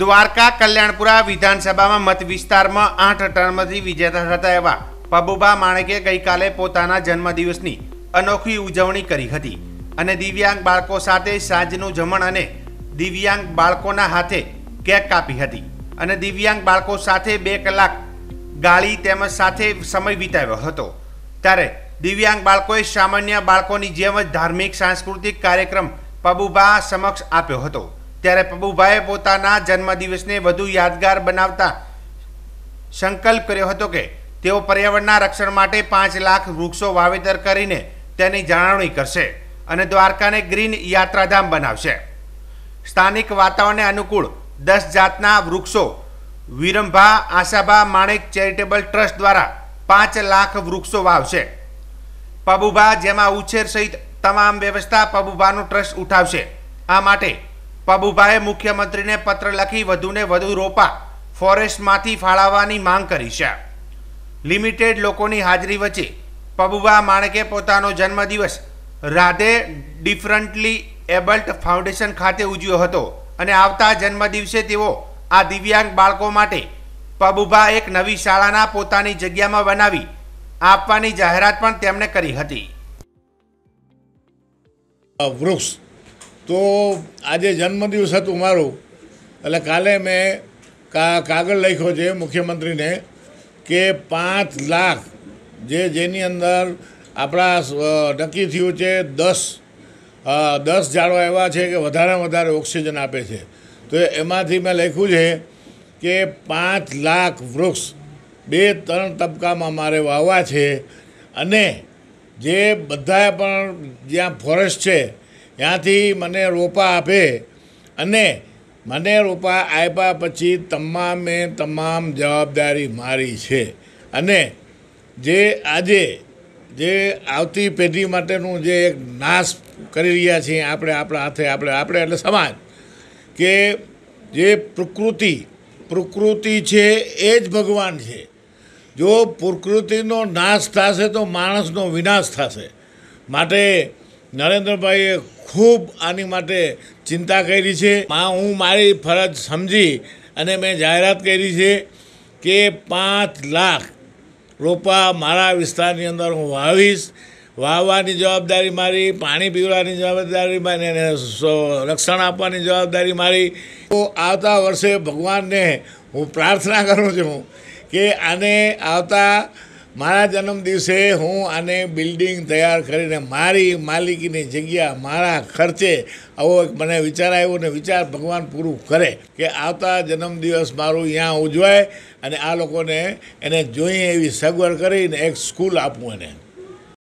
દ્વારકા કલ્યાણપુરા વિધાનસભામાં મત વિસ્તારમાં આઠ ટર્મથી વિજેતા થતા એવા પબુબા માણેકે ગઈકાલે પોતાના જન્મદિવસની અનોખી ઉજવણી કરી હતી અને દિવ્યાંગ બાળકો સાથે સાંજનું જમણ અને દિવ્યાંગ બાળકોના હાથે કેક કાપી હતી અને દિવ્યાંગ બાળકો સાથે બે કલાક ગાળી તેમજ સાથે સમય વિતાવ્યો હતો ત્યારે દિવ્યાંગ બાળકોએ સામાન્ય બાળકોની જેમ જ ધાર્મિક સાંસ્કૃતિક કાર્યક્રમ પબુબા સમક્ષ આપ્યો હતો ત્યારે પ્રભુભાઈએ પોતાના જન્મદિવસને વધુ યાદગાર બનાવતા સંકલ્પ કર્યો હતો કે તેઓ પર્યાવરણના રક્ષણ માટે પાંચ લાખ વૃક્ષો વાવેતર કરીને તેની જાળવણી કરશે અને દ્વારકાને ગ્રીન યાત્રાધામ બનાવશે સ્થાનિક વાતાવરણને અનુકૂળ દસ જાતના વૃક્ષો વિરંભા આશાભા માણેક ચેરિટેબલ ટ્રસ્ટ દ્વારા પાંચ લાખ વૃક્ષો વાવશે પબુભા જેમાં ઉછેર સહિત તમામ વ્યવસ્થા પબુભાનું ટ્રસ્ટ ઉઠાવશે આ માટે પબુભાએ મુખ્યમંત્રીને પત્ર લખી વધુને વધુ રોપા ફોરેસ્ટમાંથી ફાળવવાની માંગ કરી છે લિમિટેડ લોકોની હાજરી વચ્ચે પબુભા માણકે પોતાનો જન્મદિવસ રાધે ડિફરન્ટલી એબલ્ટ ફાઉન્ડેશન ખાતે ઉજવ્યો હતો અને આવતા જન્મદિવસે તેઓ આ દિવ્યાંગ બાળકો માટે પબુભા એક નવી શાળાના પોતાની જગ્યામાં બનાવી આપવાની જાહેરાત પણ તેમણે કરી હતી વૃક્ષ તો આજે જન્મદિવસ હતું મારું એટલે કાલે મેં કા કાગળ લખ્યો છે મુખ્યમંત્રીને કે પાંચ લાખ જે જેની અંદર આપણા નક્કી થયું છે દસ દસ ઝાડવા એવા છે કે વધારે વધારે ઓક્સિજન આપે છે તો એમાંથી મેં લખ્યું છે કે પાંચ લાખ વૃક્ષ બે ત્રણ તબક્કામાં મારે વાવવા છે અને જે બધાએ પણ જ્યાં ફોરેસ્ટ છે ત્યાંથી મને રોપા આપે અને મને રોપા આપ્યા પછી તમામે તમામ જવાબદારી મારી છે અને જે આજે જે આવતી પેઢી માટેનું જે એક નાશ કરી રહ્યા છીએ આપણે આપણા હાથે આપણે આપણે એટલે સમાજ કે જે પ્રકૃતિ પ્રકૃતિ છે એ જ ભગવાન છે જો પ્રકૃતિનો નાશ થશે તો માણસનો વિનાશ થશે માટે નરેન્દ્રભાઈએ ખૂબ આની માટે ચિંતા કરી છે હું મારી ફરજ સમજી અને મેં જાહેરાત કરી છે કે પાંચ લાખ રોપા મારા વિસ્તારની અંદર હું વાવીશ વાવવાની જવાબદારી મારી પાણી પીવડાવવાની જવાબદારી મારી અને રક્ષણ આપવાની જવાબદારી મારી તો આવતા વર્ષે ભગવાનને હું પ્રાર્થના કરું છું કે આને આવતા મારા જન્મદિવસે હું આને બિલ્ડિંગ તૈયાર કરીને મારી માલિકીની જગ્યા મારા ખર્ચે આવો એક મને વિચાર આવ્યો ને વિચાર ભગવાન પૂરું કરે કે આવતા જન્મદિવસ મારું અહીંયા ઉજવાય અને આ લોકોને એને જોઈએ એવી સગવડ કરીને એક સ્કૂલ આપવું એને